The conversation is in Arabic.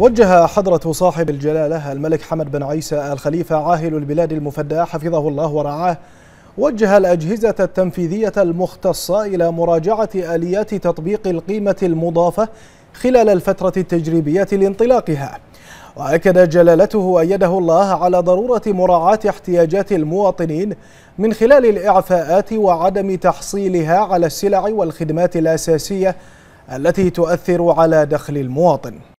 وجه حضرة صاحب الجلالة الملك حمد بن عيسى الخليفة عاهل البلاد المفدى حفظه الله ورعاه وجه الأجهزة التنفيذية المختصة إلى مراجعة آليات تطبيق القيمة المضافة خلال الفترة التجريبية لانطلاقها وأكد جلالته أيده الله على ضرورة مراعاة احتياجات المواطنين من خلال الإعفاءات وعدم تحصيلها على السلع والخدمات الأساسية التي تؤثر على دخل المواطن